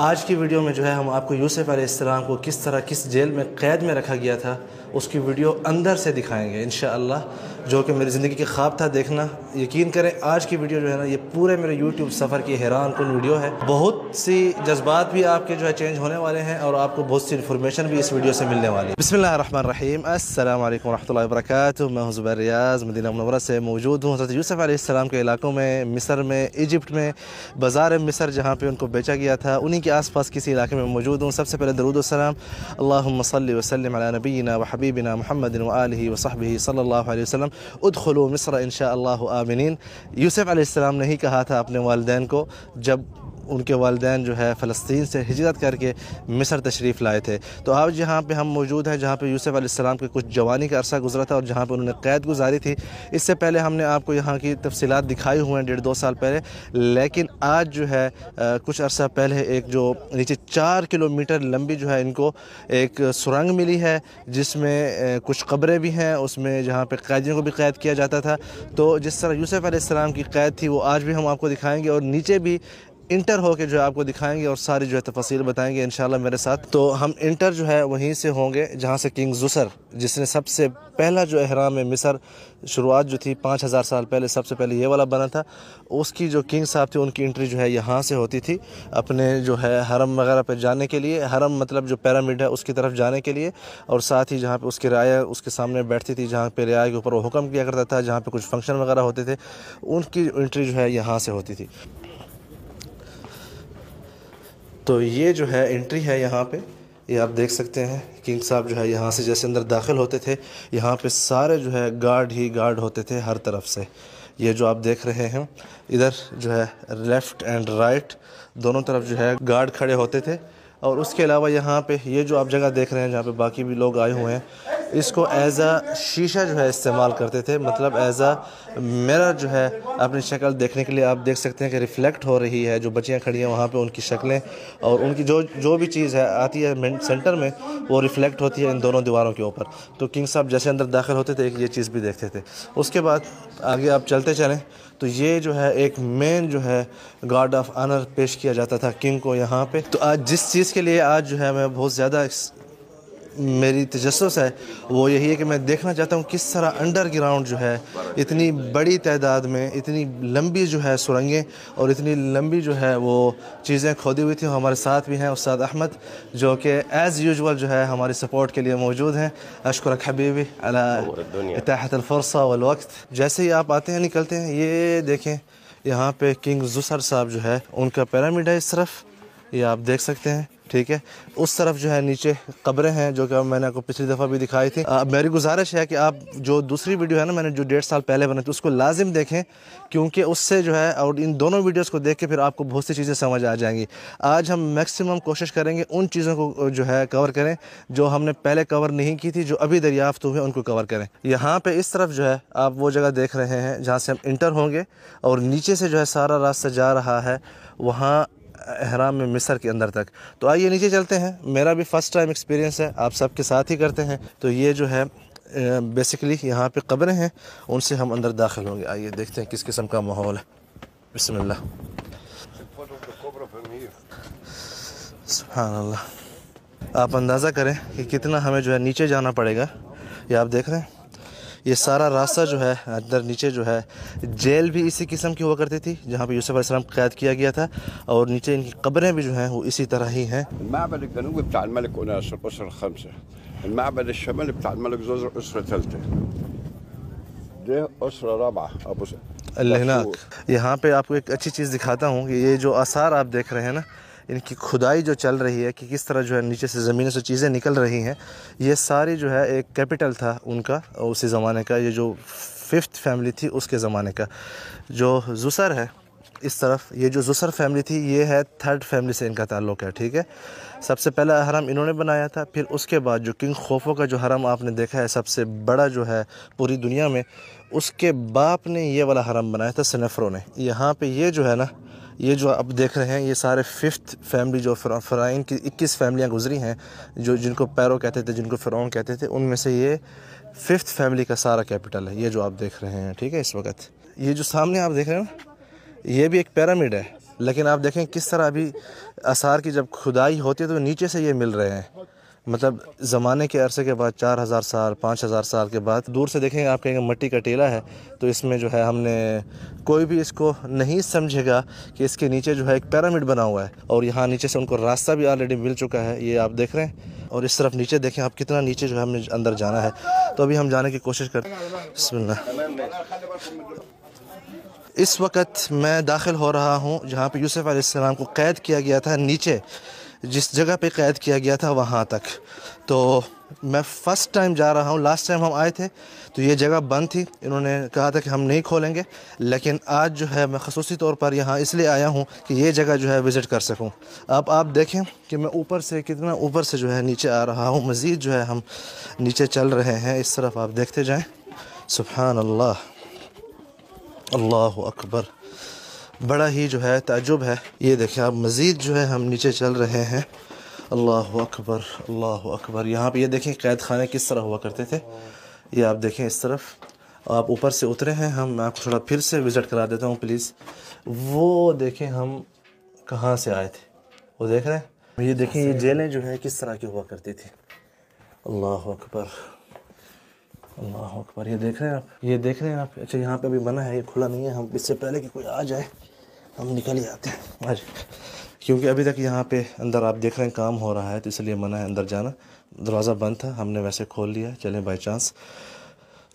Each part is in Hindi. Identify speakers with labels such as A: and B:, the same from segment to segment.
A: आज की वीडियो में जो है हम आपको यूसुफ अलैहिस्सलाम को किस तरह किस जेल में क़ैद में रखा गया था उसकी वीडियो अंदर से दिखाएंगे इन जो कि मेरी ज़िंदगी के ख्वाब था देखना यकीन करें आज की वीडियो जो है ना ये पूरे मेरे यूट्यूब सफ़र की हैरान कुल वीडियो है बहुत सी जज्बात भी आपके जो है चेंज होने वाले हैं और आपको बहुत सी इन्फॉर्मेशन भी इस वीडियो से मिलने वाली है बसमिल रहीम अल्लाम वरहमल वर्क मैं हजबर रियाज मदीना मनवरा से मौजूद हूँ हजरत यूसफ़ के इलाकों में मिसर में इजिप्ट में बाज़ार मिसर जहाँ पर उनको बेचा गया था उन्हीं के आस पास किसी इलाके में मौजूद हूँ सबसे पहले दरुदोसलम अल्लाम वसलम नबीना व हबीबिना महमदिन वली वसहबी सल्ला वसलम ادخلوا مصر ان شاء الله امنين يوسف عليه السلام نہیں کہا تھا اپنے والدین کو جب उनके वालदेन जो है फ़लस्तीन से हिजरत करके मिसर तशरीफ़ लाए थे तो आज यहाँ पर हम मौजूद हैं जहाँ पर यूसुफ़ आसमाम के कुछ जवानी का अरसा गुजरा था और जहाँ पर उन्होंने कैद गुजारी थी इससे पहले हमने आपको यहाँ की तफसीत दिखाई हुए हैं डेढ़ दो साल पहले लेकिन आज जो है कुछ अर्सा पहले एक जो नीचे चार किलोमीटर लंबी जो है इनको एक सुरंग मिली है जिसमें कुछ कब्रें भी हैं उसमें जहाँ पर कैदियों को भी कैद किया जाता था तो जिस तरह यूसुफ़ आसमाम की कैद थी वो आज भी हम आपको दिखाएँगे और नीचे भी इंटर होके जो है आपको दिखाएंगे और सारी जो है तफसील बताएंगे इन मेरे साथ तो हम इंटर जो है वहीं से होंगे जहाँ से किंग जुसर जिसने सबसे पहला जो अहराम मिसर शुरुआत जो थी पाँच हज़ार साल पहले सबसे पहले ये वाला बना था उसकी जो किंग साहब थी उनकी इंट्री जो है यहाँ से होती थी अपने जो है हरम वगैरह पर जाने के लिए हरम मतलब जो पैरामिड है उसकी तरफ जाने के लिए और साथ ही जहाँ पर उसकी राय उसके सामने बैठती थी जहाँ पर रियाय के ऊपर वो हुक्म किया करता था जहाँ पर कुछ फंक्शन वगैरह होते थे उनकी इंट्री जो है यहाँ से होती थी तो ये जो है एंट्री है यहाँ पे ये आप देख सकते हैं किंग साहब जो है यहाँ से जैसे अंदर दाखिल होते थे यहाँ पे सारे जो है गार्ड ही गार्ड होते थे हर तरफ से ये जो आप देख रहे हैं इधर जो है लेफ़्ट एंड राइट दोनों तरफ जो है गार्ड खड़े होते थे और उसके अलावा यहाँ पे ये जो आप जगह देख रहे हैं जहाँ पे बाकी भी लोग आए हुए हैं इसको एज अ शीशा जो है इस्तेमाल करते थे मतलब एज अ मेरा जो है अपनी शक्ल देखने के लिए आप देख सकते हैं कि रिफ़्लेक्ट हो रही है जो बच्चियाँ खड़ी हैं वहाँ पर उनकी शक्लें और उनकी जो जो भी चीज़ है आती है सेंटर में वो रिफ़्लेक्ट होती है इन दोनों दीवारों के ऊपर तो किंग साहब जैसे अंदर दाखिल होते थे एक ये चीज़ भी देखते थे उसके बाद आगे आप चलते चलें तो ये जो है एक मेन जो है गार्ड ऑफ आनर पेश किया जाता था किंग को यहाँ पे तो आज जिस चीज़ के लिए आज जो है मैं बहुत ज़्यादा मेरी तजस है वो यही है कि मैं देखना चाहता हूँ किस तरह अंडरग्राउंड जो है इतनी बड़ी तादाद में इतनी लंबी जो है सुरंगें और इतनी लंबी जो है वो चीज़ें खोदी हुई थी हमारे साथ भी हैं उस्ताद अहमद जो कि एज़ यूजल जो है हमारी सपोर्ट के लिए मौजूद हैं अशकुर हबीबी अलाहतलफ़रसा वक्त जैसे ही आप आते हैं निकलते हैं ये देखें यहाँ पे किंग जुसर साहब जो है उनका पैरामिड है इस तरफ ये आप देख सकते हैं ठीक है उस तरफ जो है नीचे कब्रें हैं जो कि मैंने आपको पिछली दफ़ा भी दिखाई थी आ, मेरी गुजारिश है कि आप जो दूसरी वीडियो है ना मैंने जो डेढ़ साल पहले बनाई थी उसको लाजिम देखें क्योंकि उससे जो है और इन दोनों वीडियोज़ को देख के फिर आपको बहुत सी चीज़ें समझ आ जाएंगी आज हम मैक्सिमम कोशिश करेंगे उन चीज़ों को जो है कवर करें जो हमने पहले कवर नहीं की थी जो अभी दरियाफ्त हुए उनको कवर करें यहाँ पर इस तरफ जो है आप वो जगह देख रहे हैं जहाँ से हम इंटर होंगे और नीचे से जो है सारा रास्ता जा रहा है वहाँ अहराम में मिसर के अंदर तक तो आइए नीचे चलते हैं मेरा भी फ़र्स्ट टाइम एक्सपीरियंस है आप सब के साथ ही करते हैं तो ये जो है बेसिकली यहाँ पे कब्रें हैं उनसे हम अंदर दाखिल होंगे आइए देखते हैं किस किस्म का माहौल है बिसमिल्ला सुबहानल्ला आप अंदाज़ा करें कि कितना हमें जो है नीचे जाना पड़ेगा ये आप देख रहे हैं ये सारा रास्ता जो है अंदर नीचे जो है जेल भी इसी किस्म की हुआ करती थी जहाँ पे यूसुफ अलैहिस्सलाम कैद किया गया था और नीचे इनकी कब्रें भी जो हैं वो इसी तरह ही हैं المعبد الشمالي بتاع الملك زوزر ده هناك यहाँ पे आपको एक अच्छी चीज़ दिखाता हूँ कि ये जो आसार आप देख रहे हैं ना इनकी खुदाई जो चल रही है कि किस तरह जो है नीचे से ज़मीन से चीज़ें निकल रही हैं ये सारी जो है एक कैपिटल था उनका उसी ज़माने का ये जो फिफ्थ फैमिली थी उसके ज़माने का जो जुसर है इस तरफ ये जो जुसर फैमिली थी ये है थर्ड फैमिली से इनका ताल्लुक है ठीक है सबसे पहला हरम इन्होंने बनाया था फिर उसके बाद जो किंग खोफो का जो हरम आपने देखा है सबसे बड़ा जो है पूरी दुनिया में उसके बाप ने ये वाला हरम बनाया था सनेफरों ने यहाँ पे ये जो है ना ये जो आप देख रहे हैं ये सारे फिफ्थ फैमिली जो फ़्राइन की इक्कीस फैमिलियाँ गुजरी हैं जो जिनको पैरो कहते थे जिनको फ़िरौन कहते थे उनमें से ये फिफ्थ फैमिली का सारा कैपिटल है ये जो आप देख रहे हैं ठीक है इस वक्त ये जो सामने आप देख रहे हैं ना ये भी एक पैरामिड है लेकिन आप देखें किस तरह अभी आसार की जब खुदाई होती है तो नीचे से ये मिल रहे हैं मतलब ज़माने के अरसे के बाद चार हज़ार साल पाँच हज़ार साल के बाद दूर से देखेंगे आप कहेंगे मट्टी का टीला है तो इसमें जो है हमने कोई भी इसको नहीं समझेगा कि इसके नीचे जो है एक पैरामिड बना हुआ है और यहाँ नीचे से उनको रास्ता भी ऑलरेडी मिल चुका है ये आप देख रहे हैं और इस तरफ नीचे देखें आप कितना नीचे जो है हमने अंदर जाना है तो अभी हम जाने की कोशिश कर इस वक्त मैं दाखिल हो रहा हूँ जहाँ पर यूसुफ़ को कैद किया गया था नीचे जिस जगह पे कैद किया गया था वहाँ तक तो मैं फ़र्स्ट टाइम जा रहा हूँ लास्ट टाइम हम आए थे तो ये जगह बंद थी इन्होंने कहा था कि हम नहीं खोलेंगे लेकिन आज जो है मैं खसूसी तौर पर यहाँ इसलिए आया हूँ कि ये जगह जो है विज़िट कर सकूँ अब आप देखें कि मैं ऊपर से कितना ऊपर से जो है नीचे आ रहा हूँ मज़ीद जो है हम नीचे चल रहे हैं इस तरफ आप देखते जाएँ सुबहान अल्लाह अकबर बड़ा ही जो है ताजुब है ये देखें आप मज़ीद जो है हम नीचे चल रहे हैं अल्लाह अकबर अल्लाह अकबर यहाँ पे ये देखें कैद खाने किस तरह हुआ करते थे ये आप देखें इस तरफ आप ऊपर से उतरे हैं हम आपको थोड़ा फिर से विज़िट करा देता हूँ प्लीज़ वो देखें हम कहाँ से आए थे वो देख रहे हैं ये देखें ये जेलें जो है किस तरह की हुआ करती थी अल्लाह अकबर अल्लाह अकबर ये देख रहे हैं आप ये देख रहे हैं आप अच्छा यहाँ पे अभी बना है ये खुला नहीं है हम इससे पहले कि कोई आ जाए हम निकल ही हैं आज क्योंकि अभी तक यहाँ पे अंदर आप देख रहे हैं काम हो रहा है तो इसलिए मना है अंदर जाना दरवाज़ा बंद था हमने वैसे खोल लिया चलें बाई चांस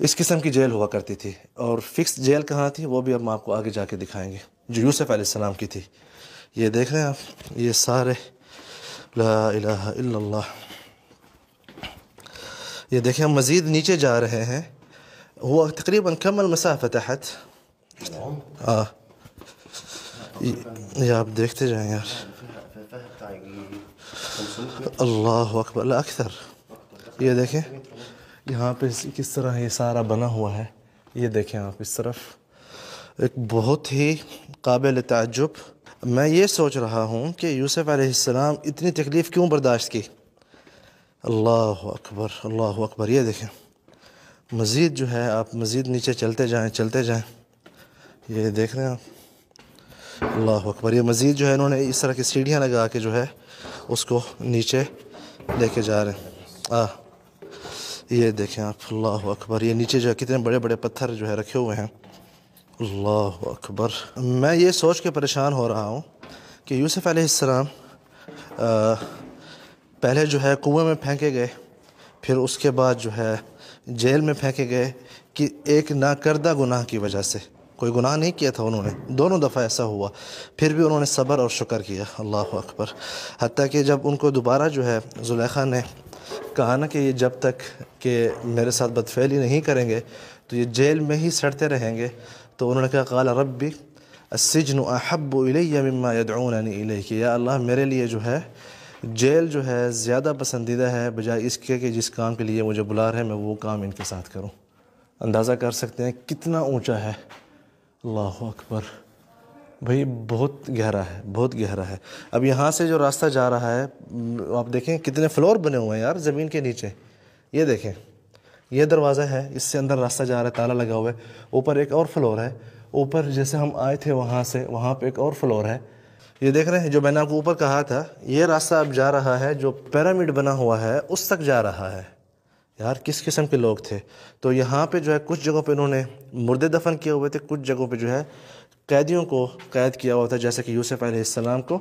A: इस किस्म की जेल हुआ करती थी और फिक्स जेल कहाँ थी वो भी हम आपको आगे जाके दिखाएंगे जो यूसुफ आसमाम की थी ये देख रहे हैं आप ये सारे ला ये देखें हम मज़ीद नीचे जा रहे हैं हुआ तकरीबन कमल मसाफ़ तहत हाँ ये आप देखते जाएं यार अल्लाह अकबर अक्सर ये देखें यहाँ पे किस तरह ये सारा बना हुआ है ये देखें आप इस तरफ एक बहुत ही काबिल तजुब मैं ये सोच रहा हूँ कि यूसुफ़ आसमाम इतनी तकलीफ़ क्यों बर्दाश्त की अल्लाह अकबर अल्लाह अकबर ये देखें मज़ीद जो है आप मज़ीद नीचे चलते जाएँ चलते जाएँ ये देख रहे हैं आप अल्लाह अकबर ये मज़ीद जो है इन्होंने इस तरह की सीढ़ियाँ लगा के जो है उसको नीचे लेके जा रहे हैं आ ये देखें आप अल्लाह अकबर ये नीचे जो है कितने बड़े बड़े पत्थर जो है रखे हुए हैं अल्लाह अकबर मैं ये सोच के परेशान हो रहा हूँ कि यूसुफ आसमाम पहले जो है कुएँ में फेंके गए फिर उसके बाद जो है जेल में फेंके गए कि एक नाकर्दा गुनाह की वजह से कोई गुनाह नहीं किया था उन्होंने दोनों दफ़ा ऐसा हुआ फिर भी उन्होंने सब्र और शुक्र किया अल्लाह अकबर हती कि जब उनको दोबारा जो है जुलेखा ने कहा ना कि ये जब तक के मेरे साथ बदफैली नहीं करेंगे तो ये जेल में ही सड़ते रहेंगे तो उन्होंने कहा काल रबी असिजन अहब मम्मा कि या अल्लाह मेरे लिए जो है जेल जो है ज़्यादा पसंदीदा है बजाय इसके कि जिस काम के लिए मुझे बुला रहे हैं मैं वो काम इनके साथ करूँ अंदाज़ा कर सकते हैं कितना ऊँचा है अल्लाह अकबर भाई बहुत गहरा है बहुत गहरा है अब यहाँ से जो रास्ता जा रहा है आप देखें कितने फ्लोर बने हुए हैं यार ज़मीन के नीचे ये देखें ये दरवाज़ा है इससे अंदर रास्ता जा रहा है ताला लगा हुआ है ऊपर एक और फ्लोर है ऊपर जैसे हम आए थे वहाँ से वहाँ पे एक और फ्लोर है ये देख रहे हैं जो मैंने आपको ऊपर कहा था ये रास्ता अब जा रहा है जो पैरामिड बना हुआ है उस तक जा रहा है यार किस किस्म के लोग थे तो यहाँ पे जो है कुछ जगहों पे इन्होंने मुर्दे दफन किए हुए थे कुछ जगहों पे जो है कैदियों को कैद किया हुआ था जैसे कि यूसुफ आसमाम को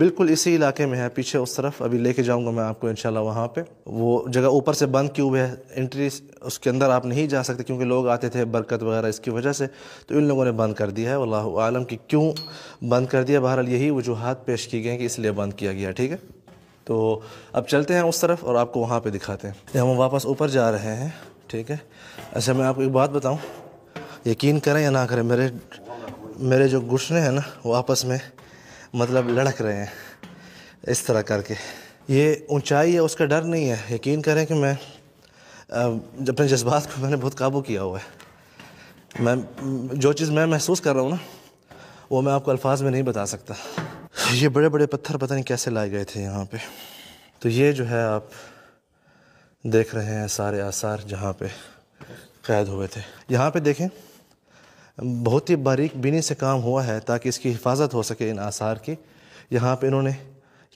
A: बिल्कुल इसी इलाके में है पीछे उस तरफ अभी लेके जाऊंगा मैं आपको इंशाल्लाह वहाँ पे वो जगह ऊपर से बंद की हुई है एंट्री उसके अंदर आप नहीं जा सकते क्योंकि लोग आते थे बरकत वगैरह इसकी वजह से तो इन लोगों ने बंद कर दिया है अल्लाह आलम कि क्यों बंद कर दिया बहरहाल यही वजूहत पेश की गई कि इसलिए बंद किया गया ठीक है तो अब चलते हैं उस तरफ और आपको वहाँ पे दिखाते हैं हम वापस ऊपर जा रहे हैं ठीक है अच्छा मैं आपको एक बात बताऊँ यकीन करें या ना करें मेरे मेरे जो घुटने हैं ना वो आपस में मतलब लड़क रहे हैं इस तरह करके ये ऊंचाई है उसका डर नहीं है यकीन करें कि मैं अपने जज्बात को मैंने बहुत काबू किया हुआ है मैं जो चीज़ मैं महसूस कर रहा हूँ ना वो मैं आपको अल्फाज में नहीं बता सकता ये बड़े बड़े पत्थर पता नहीं कैसे लाए गए थे यहाँ पे तो ये जो है आप देख रहे हैं सारे आसार जहाँ पे कैद हुए थे यहाँ पे देखें बहुत ही बारीक बीनी से काम हुआ है ताकि इसकी हिफाजत हो सके इन आसार की यहाँ पे इन्होंने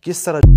A: किस तरह